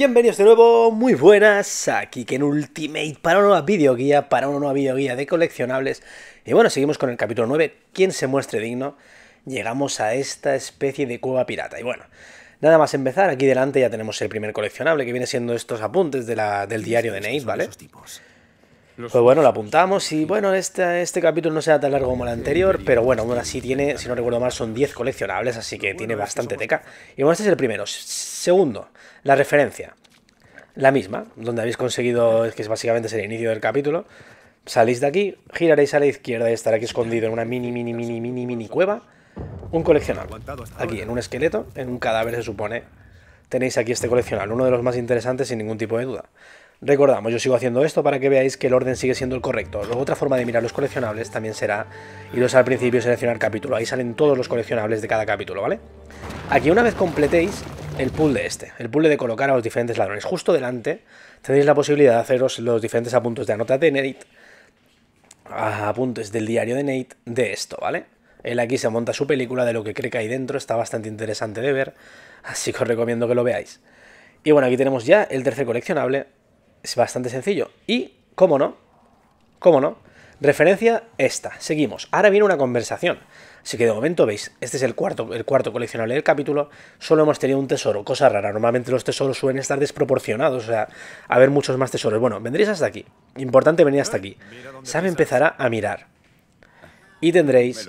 Bienvenidos de nuevo, muy buenas, aquí que en Ultimate para una nueva videoguía, para una nueva videoguía de coleccionables. Y bueno, seguimos con el capítulo 9, quien se muestre digno, llegamos a esta especie de cueva pirata. Y bueno, nada más empezar, aquí delante ya tenemos el primer coleccionable, que viene siendo estos apuntes del diario de Nate, ¿vale? Pues bueno, lo apuntamos y bueno, este, este capítulo no sea tan largo como el anterior, pero bueno, aún así tiene, si no recuerdo mal, son 10 coleccionables, así que tiene bastante teca. Y bueno, este es el primero. Segundo, la referencia. La misma, donde habéis conseguido, es que básicamente es el inicio del capítulo. Salís de aquí, giraréis a la izquierda y estará aquí escondido en una mini, mini, mini, mini, mini cueva. Un coleccionable. Aquí, en un esqueleto, en un cadáver se supone. Tenéis aquí este coleccionable, uno de los más interesantes sin ningún tipo de duda. Recordamos, yo sigo haciendo esto para que veáis que el orden sigue siendo el correcto. Luego otra forma de mirar los coleccionables también será iros al principio seleccionar capítulo. Ahí salen todos los coleccionables de cada capítulo, ¿vale? Aquí una vez completéis el pool de este, el pool de colocar a los diferentes ladrones. Justo delante tenéis la posibilidad de haceros los diferentes apuntes de anota de Nate, apuntes del diario de Nate de esto, ¿vale? Él aquí se monta su película de lo que cree que hay dentro, está bastante interesante de ver, así que os recomiendo que lo veáis. Y bueno, aquí tenemos ya el tercer coleccionable, es bastante sencillo. Y, cómo no, cómo no, referencia esta. Seguimos. Ahora viene una conversación. Así que de momento veis, este es el cuarto, el cuarto coleccionable del capítulo, solo hemos tenido un tesoro, cosa rara, normalmente los tesoros suelen estar desproporcionados, o sea, haber muchos más tesoros. Bueno, vendréis hasta aquí, importante venir hasta aquí. Sam empezará a mirar y tendréis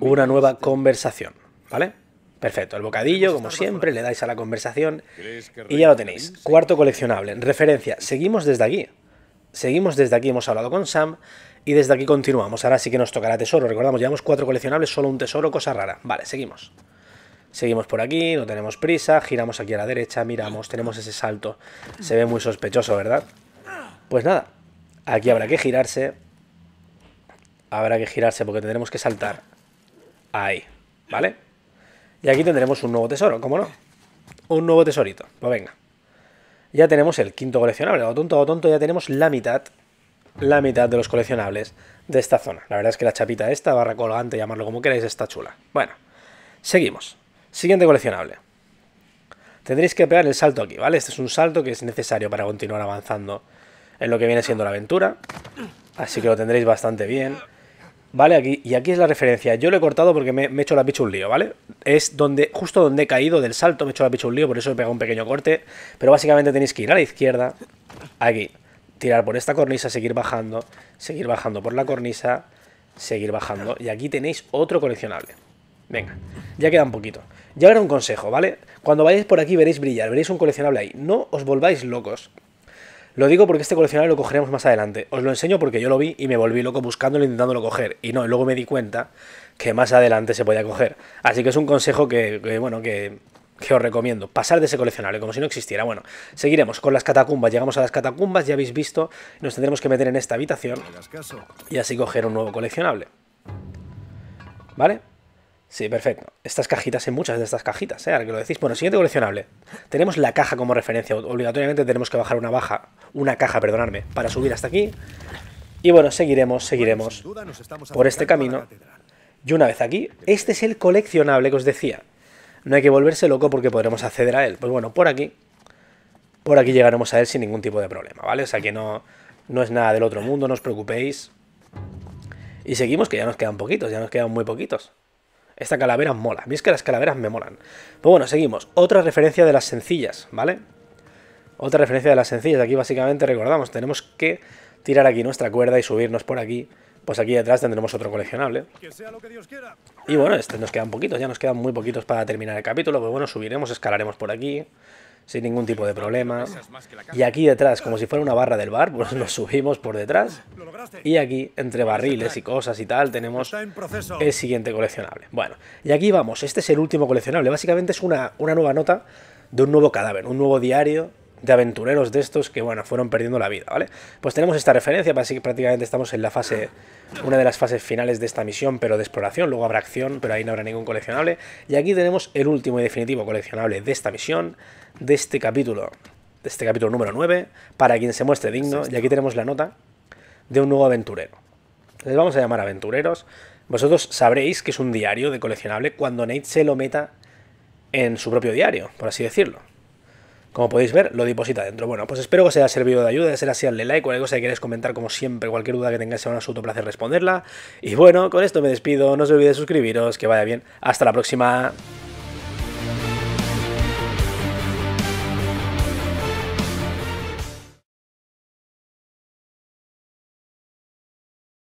una nueva conversación, ¿vale? Perfecto, el bocadillo, como siempre, le dais a la conversación y ya lo tenéis. Cuarto coleccionable, referencia, seguimos desde aquí. Seguimos desde aquí, hemos hablado con Sam y desde aquí continuamos. Ahora sí que nos tocará tesoro, recordamos, llevamos cuatro coleccionables, solo un tesoro, cosa rara. Vale, seguimos. Seguimos por aquí, no tenemos prisa, giramos aquí a la derecha, miramos, tenemos ese salto. Se ve muy sospechoso, ¿verdad? Pues nada, aquí habrá que girarse. Habrá que girarse porque tendremos que saltar. Ahí, ¿vale? Y aquí tendremos un nuevo tesoro, ¿cómo no? Un nuevo tesorito. Pues venga. Ya tenemos el quinto coleccionable. O tonto o tonto, ya tenemos la mitad. La mitad de los coleccionables de esta zona. La verdad es que la chapita esta, barra colgante, llamarlo como queráis, está chula. Bueno, seguimos. Siguiente coleccionable. Tendréis que pegar el salto aquí, ¿vale? Este es un salto que es necesario para continuar avanzando en lo que viene siendo la aventura. Así que lo tendréis bastante bien. ¿vale? Aquí, y aquí es la referencia. Yo lo he cortado porque me, he hecho la picha un lío, ¿vale? Es donde, justo donde he caído del salto, me he hecho la picha un lío, por eso he pegado un pequeño corte. Pero básicamente tenéis que ir a la izquierda, aquí, tirar por esta cornisa, seguir bajando, seguir bajando por la cornisa, seguir bajando. Y aquí tenéis otro coleccionable. Venga, ya queda un poquito. Y ahora un consejo, ¿vale? Cuando vayáis por aquí veréis brillar, veréis un coleccionable ahí. No os volváis locos. Lo digo porque este coleccionable lo cogeremos más adelante. Os lo enseño porque yo lo vi y me volví loco buscándolo e intentándolo coger. Y no, luego me di cuenta que más adelante se podía coger. Así que es un consejo que, bueno, que, que os recomiendo. Pasar de ese coleccionable, como si no existiera. Bueno, seguiremos con las catacumbas. Llegamos a las catacumbas, ya habéis visto. Nos tendremos que meter en esta habitación y así coger un nuevo coleccionable. ¿Vale? Sí, perfecto. Estas cajitas, hay muchas de estas cajitas, ¿eh? Ahora que lo decís. Bueno, siguiente coleccionable. Tenemos la caja como referencia. Obligatoriamente tenemos que bajar una baja, una caja, perdonadme, para subir hasta aquí. Y bueno, seguiremos, seguiremos por este camino. Y una vez aquí, este es el coleccionable que os decía. No hay que volverse loco porque podremos acceder a él. Pues bueno, por aquí, por aquí llegaremos a él sin ningún tipo de problema, ¿vale? O sea que no, no es nada del otro mundo, no os preocupéis. Y seguimos, que ya nos quedan poquitos, ya nos quedan muy poquitos. Esta calavera mola. ¿Veis que las calaveras me molan. Pues bueno, seguimos. Otra referencia de las sencillas, ¿vale? Otra referencia de las sencillas. Aquí básicamente recordamos, tenemos que tirar aquí nuestra cuerda y subirnos por aquí. Pues aquí detrás tendremos otro coleccionable. Y bueno, este nos quedan poquitos, ya nos quedan muy poquitos para terminar el capítulo. Pues bueno, subiremos, escalaremos por aquí, sin ningún tipo de problema. Y aquí detrás, como si fuera una barra del bar, pues nos subimos por detrás. Y aquí, entre barriles y cosas y tal, tenemos el siguiente coleccionable. Bueno, y aquí vamos, este es el último coleccionable. Básicamente es una, una nueva nota de un nuevo cadáver, un nuevo diario de aventureros de estos que, bueno, fueron perdiendo la vida, ¿vale? Pues tenemos esta referencia, así que prácticamente estamos en la fase, una de las fases finales de esta misión, pero de exploración, luego habrá acción, pero ahí no habrá ningún coleccionable. Y aquí tenemos el último y definitivo coleccionable de esta misión, de este capítulo, de este capítulo número 9, para quien se muestre digno, y aquí tenemos la nota de un nuevo aventurero. Les vamos a llamar aventureros. Vosotros sabréis que es un diario de coleccionable cuando Nate se lo meta en su propio diario, por así decirlo. Como podéis ver, lo deposita dentro. Bueno, pues espero que os haya servido de ayuda, de ser así dale like, cualquier cosa que queráis comentar, como siempre, cualquier duda que tengáis, será un absoluto placer responderla. Y bueno, con esto me despido, no os olvidéis suscribiros, que vaya bien. Hasta la próxima.